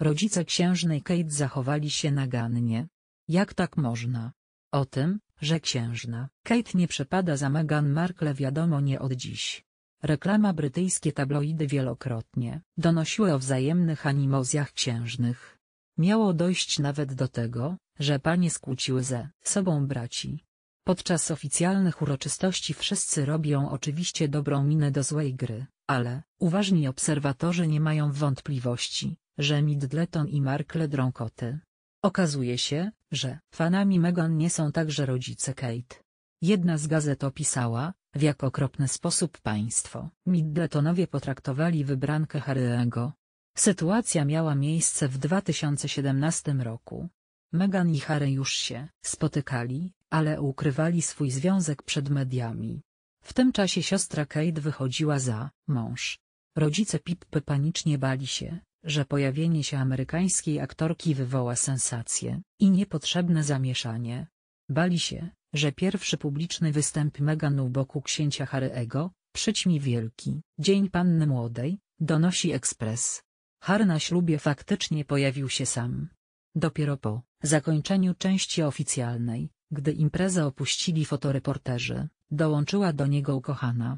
Rodzice księżnej Kate zachowali się nagannie. Jak tak można? O tym, że księżna Kate nie przepada za Meghan Markle wiadomo nie od dziś. Reklama brytyjskie tabloidy wielokrotnie donosiły o wzajemnych animozjach księżnych. Miało dojść nawet do tego, że panie skłóciły ze sobą braci. Podczas oficjalnych uroczystości wszyscy robią oczywiście dobrą minę do złej gry, ale uważni obserwatorzy nie mają wątpliwości, że Middleton i Mark ledrą koty. Okazuje się, że fanami Meghan nie są także rodzice Kate. Jedna z gazet opisała, w jak okropny sposób państwo Middletonowie potraktowali wybrankę Harry'ego. Sytuacja miała miejsce w 2017 roku. Meghan i Harry już się spotykali, ale ukrywali swój związek przed mediami. W tym czasie siostra Kate wychodziła za mąż. Rodzice Pippy panicznie bali się, że pojawienie się amerykańskiej aktorki wywoła sensację i niepotrzebne zamieszanie. Bali się, że pierwszy publiczny występ Meghan u boku księcia Harry'ego, przyćmi wielki, dzień panny młodej, donosi ekspres. Harry na ślubie faktycznie pojawił się sam. Dopiero po zakończeniu części oficjalnej, gdy imprezę opuścili fotoreporterzy, dołączyła do niego ukochana,